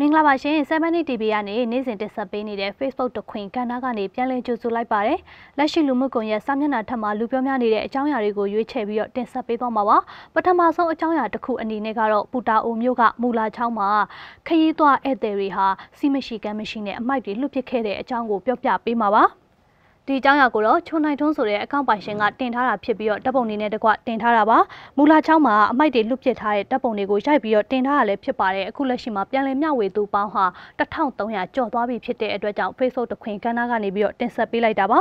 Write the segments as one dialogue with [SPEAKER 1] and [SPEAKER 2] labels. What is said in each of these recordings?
[SPEAKER 1] မင်္ဂလာပါရှင်7 minute TV ကနေနေ့စဉ်တင်ဆက်ပေးနေတဲ့ Facebook တခွင်ကဏ္ဍကနေပြန်လည်ကြိုဆိုလိုက်ပါတယ်။လက်ရှိလူမှုကွန်ရက်စာမျက်နှာထက်မှာလူပြောများနေတဲ့အကြောင်းအရာတွေကိုရွေးချယ်ပြီးတော့တင်ဆက်ပေးသွားမှာပါ။ပထမဆုံးအကြောင်းအရာတစ်ခုအနေနဲ့ကတော့ပူတာအိုမျိုးကမူလာချောင်းမှာခရီးသွားဧည့်သည်တွေဟာစီမရှိကမ်းမရှိနဲ့အမိုက်တွေလွတ်ပစ်ခဲ့တဲ့အကြောင်းကိုပြောပြပေးမှာပါ။ဒီအကြောင်းအရာကိုတော့ချွန်နိုင်ထွန်းဆိုတဲ့အကောင့်ပိုင်ရှင်ကတင်ထားတာဖြစ်ပြီးတော့တပ်ပုံတွေနဲ့တကွတင်ထားတာပါမူလာချောင်းမှာအမိုက်တွေလွတ်ပစ်ထားတဲ့တပ်ပုံတွေကိုရိုက်ပြီးတော့တင်ထားတာလည်းဖြစ်ပါတယ်အခုလက်ရှိမှာပြန်လည်မျှဝေသူပေါင်းဟာ1300ကျော်သွားပြီဖြစ်တဲ့အတွက်ကြောင့် Facebook တခွင်ကဏ္ဍကနေပြီးတော့တင်ဆက်ပေးလိုက်တာပါ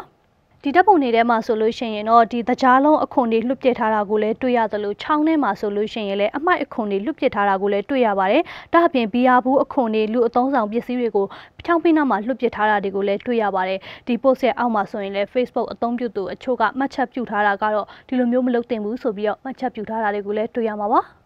[SPEAKER 1] ဒီဓာတ်ပုံတွေထဲမှာဆိုလို့ရှိရင်တော့ဒီသကြားလုံးအခွန်တွေလွတ်ပြစ်ထားတာကိုလည်းတွေ့ရတယ်လို့ချောင်းထဲမှာဆိုလို့ရှိရင်လည်းအမိုက်အခွန်တွေလွတ်ပြစ်ထားတာကိုလည်းတွေ့ရပါတယ်။ဒါ့အပြင်ဘီယာဘူးအခွန်တွေလူအသုံးဆောင်ပစ္စည်းတွေကိုဖြောင်းဖိနှောက်မှာလွတ်ပြစ်ထားတာတွေကိုလည်းတွေ့ရပါတယ်။ဒီ post ရဲ့အောက်မှာဆိုရင်လည်း Facebook အသုံးပြုသူအချို့ကမှတ်ချက်ပြုထားတာကတော့ဒီလိုမျိုးမလုပ်သင့်ဘူးဆိုပြီးတော့မှတ်ချက်ပြုထားတာတွေကိုလည်းတွေ့ရမှာပါ။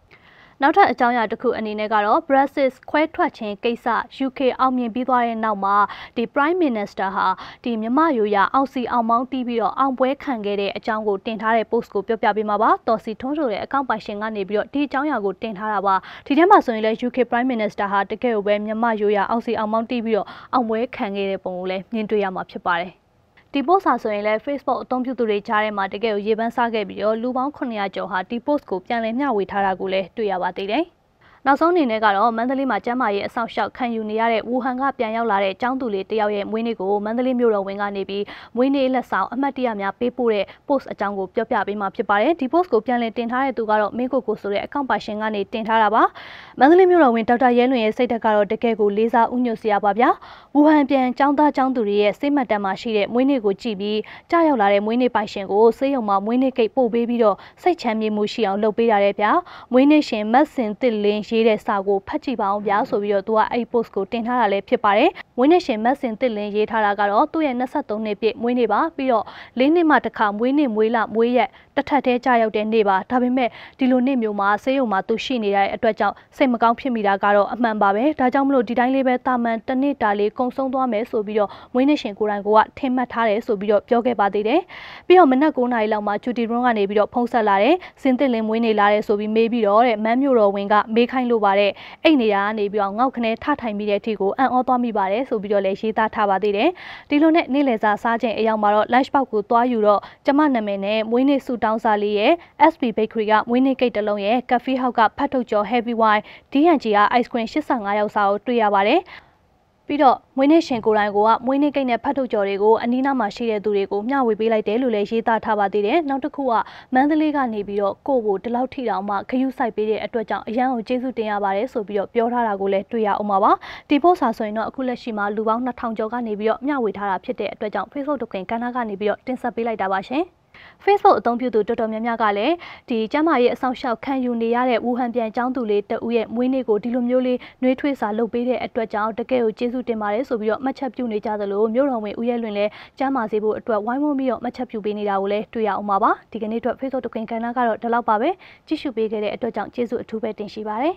[SPEAKER 1] နောက်ထပ်အကြောင်းအရာတစ်ခုအနေနဲ့ကတော့ Brexit ခွဲထွက်ခြင်းကိစ္စ UK အောင်မြင်ပြီးသွားတဲ့နောက်မှာဒီ Prime Minister ဟာဒီမြမရိုးရအောင်စီအောင်မောင်းတီးပြီးတော့အောင်ပွဲခံခဲ့တဲ့အကြောင်းကိုတင်ထားတဲ့ post ကိုပြောပြပေးမှာပါတော်စီထွန်းဆိုတဲ့အကောင့်ပိုင်ရှင်ကနေပြီးတော့ဒီအကြောင်းအရာကိုတင်ထားတာပါဒီထဲမှာဆိုရင်လည်း UK Prime Minister ဟာတကယ်ကိုပဲမြမရိုးရအောင်စီအောင်မောင်းတီးပြီးတော့အောင်ပွဲခံခဲ့တဲ့ပုံကိုလည်းမြင်တွေ့ရမှာဖြစ်ပါတယ်ဒီ post ဟာဆိုရင်လည်း Facebook အသုံးပြုသူတွေကြားထဲမှာတကယ်ကိုရေပန်းစားခဲ့ပြီးတော့လူပေါင်း900ကျော်ဟာဒီ post ကိုပြန်လည်မျှဝေထားတာကိုလည်းတွေ့ရပါသေးတယ်။နောက်ဆုံးအနေနဲ့ကတော့မန္တလေးမှာကျန်းမာရေးအဆောက်အအုံခံယူနေရတဲ့ဝူဟန်ကပြန်ရောက်လာတဲ့ចောင်းသူလေးတယောက်ရဲ့မွေးနေ့ကိုမန္တလေးမြို့တော်ဝန်ကနေပြီးမွေးနေ့လက်ဆောင်အမှတ်တရများပေးပို့တဲ့ post အကြောင်းကိုပြောပြပေးမှာဖြစ်ပါတယ်ဒီ post ကိုပြန်လည်တင်ထားတဲ့သူကတော့မင်းကိုကိုဆိုတဲ့ account ပါရှင်ကနေတင်ထားတာပါမန္တလေးမြို့တော်ဝန်ဒေါက်တာရဲလွင်ရဲ့စိတ်ဓာတ်ကတော့တကယ်ကိုလေးစားဥညွတ်စရာပါဗျာဝူဟန်ပြန်ចောင်းသားចောင်းသူတွေရဲ့စိတ်မှတ်တမ်းမှာရှိတဲ့မွေးနေ့ကိုကြည့်ပြီးကြားရောက်လာတဲ့မွေးနေ့ပိုင်ရှင်ကိုစေးရုံမှာမွေးနေ့ကိတ်ပို့ပေးပြီးတော့စိတ်ချမ်းမြေ့မှုရှိအောင်လုပ်ပေးတာတဲ့ဗျာမွေးနေ့ရှင်မတ်စင်တစ်လင်းရေးတဲ့စာကိုဖတ်ကြည့်ပါအောင်ဗျာဆိုပြီးတော့သူကအဲ့ post ကိုတင်ထားတာလည်းဖြစ်ပါတယ်။ဝင်းနေရှင်မက်ဆင်တစ်လင်းရေးထားတာကတော့သူ့ရဲ့23နှစ်ပြည့်မွေးနေ့ပါပြီးတော့၄နှစ်မှတစ်ခါမွေးနေ့မွေးလမွေးရက်တစ်ထပ်တည်းကြာရောက်တဲ့နေ့ပါဒါပေမဲ့ဒီလိုနေ့မျိုးမှာဆေးရုံမှာသူရှိနေတဲ့အတွက်ကြောင့်စိတ်မကောင်းဖြစ်မိတာကတော့အမှန်ပါပဲဒါကြောင့်မလို့ဒီတိုင်းလေးပဲတာမန်တစ်နှစ်တာလေးကုံဆုံးသွားမယ်ဆိုပြီးတော့မွေးနေ့ရှင်ကိုယ်တိုင်ကထင်မှတ်ထားတယ်ဆိုပြီးတော့ပြောခဲ့ပါသေးတယ်ပြီးတော့မနက်9:00နာရီလောက်မှာဂျူတီရွန်းကနေပြီးတော့ဖုန်းဆက်လာတယ်စင်တစ်လင်းမွေးနေလာတယ်ဆိုပြီးမေးပြီးတော့တဲ့မန်းမျိုးတော်ဝင်ကမေးခိုင်းထိုင်လိုပါတယ်။အဲ့နေရာကနေပြီးတော့ငေါက်ခနဲထထိုင်ပြီးတဲ့အထိကိုအံ့ဩသွားမိပါတယ်ဆိုပြီးတော့လည်းရေးသားထားပါသေးတယ်။ဒီလိုနဲ့နေ့လယ်စာစားချိန်အရောက်မှာတော့ lunch box ကိုသွားယူတော့ကျမနာမည်နဲ့မွေးနေ့ဆူတောင်းစာလေးရဲ့ SB Bakery ကမွေးနေ့ကိတ်တစ်လုံးရဲ့ Cafe House ကဖတ်ထုတ်ကျော် Heavy Wine DNG က ice cream 85ရောက်စာကိုတွေ့ရပါတယ်။ပြီးတော့မွေးနေ့ရှင်ကိုတိုင်ကိုကမွေးနေ့ကိတ်နဲ့ဖတ်ထုတ်ကြော်တွေကိုအနီးနားမှာရှိတဲ့သူတွေကိုမျှဝေပေးလိုက်တယ်လို့လည်းရေးသားထားပါသေးတယ်။နောက်တစ်ခုကမန္တလေးကနေပြီးတော့ကိုကိုဒီလောက်ထိတောင်မှခယူးဆိုင်ပေးတဲ့အတွက်ကြောင့်အရန်ကိုကျေးဇူးတင်ရပါတယ်ဆိုပြီးတော့ပြောထားတာကိုလည်းတွေ့ရအောင်ပါပါ။ဒီပို့စာဆိုရင်တော့အခုလက်ရှိမှာလူပေါင်း2000ကျော်ကနေပြီးတော့မျှဝေထားတာဖြစ်တဲ့အတွက်ကြောင့် Facebook တို့ကင်ကဏ္ဍကနေပြီးတော့တင်ဆက်ပေးလိုက်တာပါရှင်။ Facebook အသုံးပြုသူတော်တော်များများကလည်းဒီကျမရဲ့အဆောင်ရှောက်ခံယူနေရတဲ့ဝူဟန်ပြန်ကျောင်းသူလေးတဦးရဲ့မွေးနေ့ကိုဒီလိုမျိုးလေးနှွေးထွေးစာလုပ်ပေးတဲ့အတွက်ကြောင့်တကယ်ကိုကျေးဇူးတင်ပါတယ်ဆိုပြီးတော့မှတ်ချက်ပြုနေကြသလိုမြို့တော်ဝင်ဦးရဲလွင်လည်းကျမစေဖို့အတွက်ဝိုင်းဝန်းပြီးတော့မှတ်ချက်ပြုပေးနေတာကိုလည်းတွေ့ရအောင်ပါပါဒီကနေ့အတွက် Facebook တခွင်ကဏ္ဍကတော့ဒီလောက်ပါပဲကြည့်ရှုပေးခဲ့တဲ့အတွက်ကြောင့်ကျေးဇူးအထူးပဲတင်ရှိပါတယ်